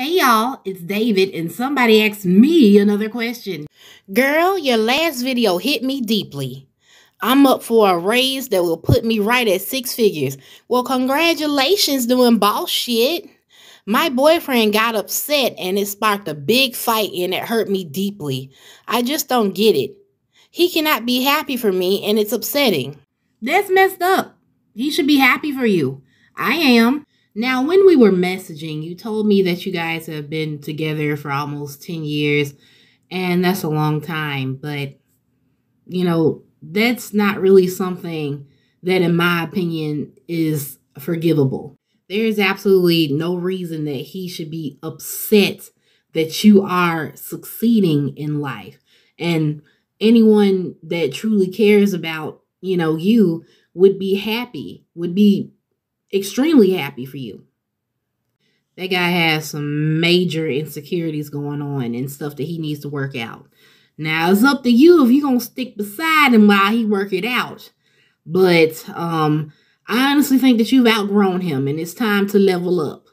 Hey y'all, it's David, and somebody asked me another question. Girl, your last video hit me deeply. I'm up for a raise that will put me right at six figures. Well, congratulations doing boss shit. My boyfriend got upset and it sparked a big fight and it hurt me deeply. I just don't get it. He cannot be happy for me and it's upsetting. That's messed up. He should be happy for you. I am. Now, when we were messaging, you told me that you guys have been together for almost 10 years, and that's a long time, but you know, that's not really something that, in my opinion, is forgivable. There is absolutely no reason that he should be upset that you are succeeding in life. And anyone that truly cares about, you know, you would be happy, would be extremely happy for you. That guy has some major insecurities going on and stuff that he needs to work out. Now it's up to you if you're gonna stick beside him while he work it out. But um, I honestly think that you've outgrown him and it's time to level up.